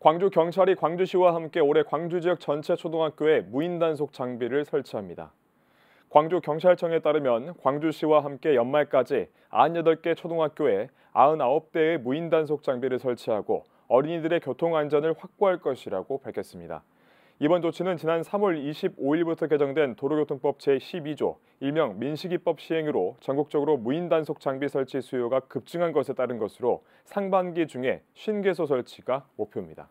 광주 경찰이 광주시와 함께 올해 광주 지역 전체 초등학교에 무인 단속 장비를 설치합니다. 광주 경찰청에 따르면 광주시와 함께 연말까지 98개 초등학교에 99대의 무인 단속 장비를 설치하고 어린이들의 교통 안전을 확보할 것이라고 밝혔습니다. 이번 조치는 지난 3월 25일부터 개정된 도로교통법 제12조 일명 민식이법 시행으로 전국적으로 무인 단속 장비 설치 수요가 급증한 것에 따른 것으로 상반기 중에 신0개소 설치가 목표입니다.